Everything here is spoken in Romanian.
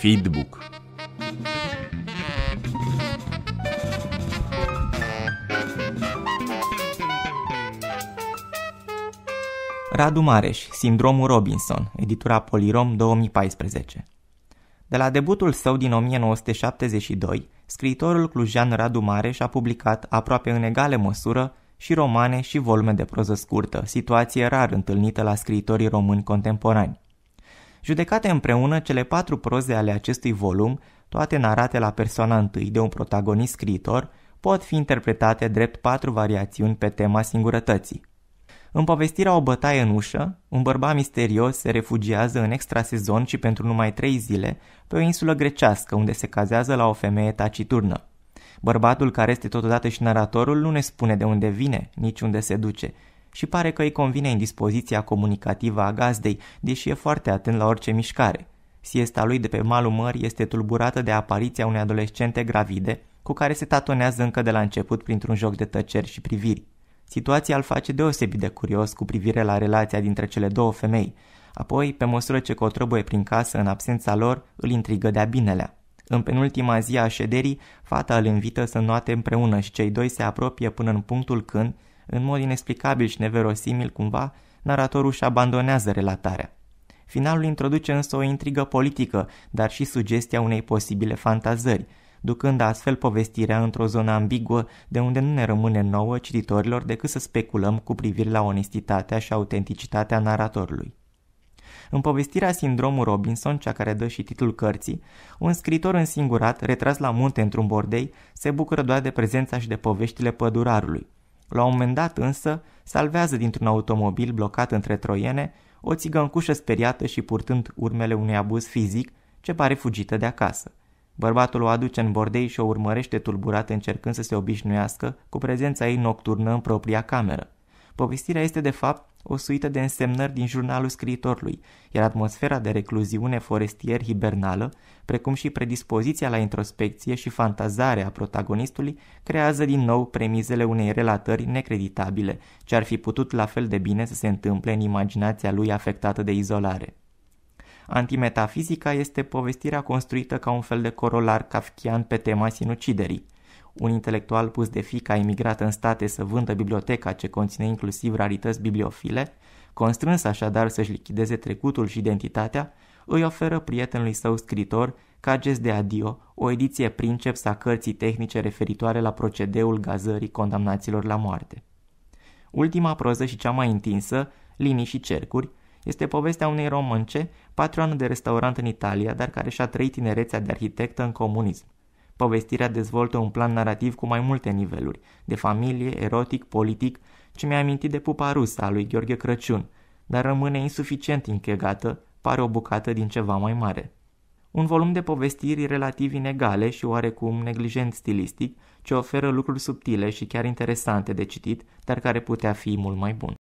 Feedbook. Radu Mareș, Sindromul Robinson, editura Polirom 2014 De la debutul său din 1972, scriitorul clujean Radu Mareș a publicat aproape în egală măsură și romane și volume de proză scurtă, situație rar întâlnită la scriitorii români contemporani judecate împreună cele patru proze ale acestui volum, toate narate la persoana întâi de un protagonist scriitor, pot fi interpretate drept patru variațiuni pe tema singurătății. În povestirea O bătaie în ușă, un bărbat misterios se refugiază în extrasezon și pentru numai trei zile pe o insulă grecească unde se cazează la o femeie taciturnă. Bărbatul care este totodată și naratorul nu ne spune de unde vine, nici unde se duce, și pare că îi convine indispoziția comunicativă a gazdei, deși e foarte atent la orice mișcare. Siesta lui de pe malul mării este tulburată de apariția unei adolescente gravide, cu care se tatonează încă de la început printr-un joc de tăceri și priviri. Situația îl face deosebit de curios cu privire la relația dintre cele două femei, apoi, pe măsură ce cotrăbuie prin casă în absența lor, îl intrigă de-a binelea. În penultima zi a șederii, fata îl invită să noate împreună și cei doi se apropie până în punctul când, în mod inexplicabil și neverosimil cumva, naratorul își abandonează relatarea. Finalul introduce însă o intrigă politică, dar și sugestia unei posibile fantazări, ducând astfel povestirea într-o zonă ambiguă de unde nu ne rămâne nouă cititorilor decât să speculăm cu privire la onestitatea și autenticitatea naratorului. În povestirea Sindromul Robinson, cea care dă și titlul cărții, un scritor însingurat, retras la munte într-un bordei, se bucură doar de prezența și de poveștile pădurarului – la un moment dat însă, salvează dintr-un automobil blocat între troiene o țigăncușă speriată și purtând urmele unui abuz fizic ce pare fugită de acasă. Bărbatul o aduce în bordei și o urmărește tulburat încercând să se obișnuiască cu prezența ei nocturnă în propria cameră. Povestirea este de fapt o suită de însemnări din jurnalul scriitorului, iar atmosfera de recluziune forestier-hibernală, precum și predispoziția la introspecție și fantazare a protagonistului, creează din nou premizele unei relatări necreditabile, ce ar fi putut la fel de bine să se întâmple în imaginația lui afectată de izolare. Antimetafizica este povestirea construită ca un fel de corolar kafkian pe tema sinuciderii, un intelectual pus de fica emigrat în state să vândă biblioteca ce conține inclusiv rarități bibliofile, constrâns așadar să-și lichideze trecutul și identitatea, îi oferă prietenului său scritor, ca gest de adio, o ediție princeps a cărții tehnice referitoare la procedeul gazării condamnaților la moarte. Ultima proză și cea mai întinsă, Linii și cercuri, este povestea unei românce, patroană de restaurant în Italia, dar care și-a trăit tinerețea de arhitectă în comunism. Povestirea dezvoltă un plan narrativ cu mai multe niveluri, de familie, erotic, politic, ce mi-a amintit de pupa rusă a lui Gheorghe Crăciun, dar rămâne insuficient închegată, pare o bucată din ceva mai mare. Un volum de povestiri relativ inegale și oarecum neglijent stilistic, ce oferă lucruri subtile și chiar interesante de citit, dar care putea fi mult mai bun.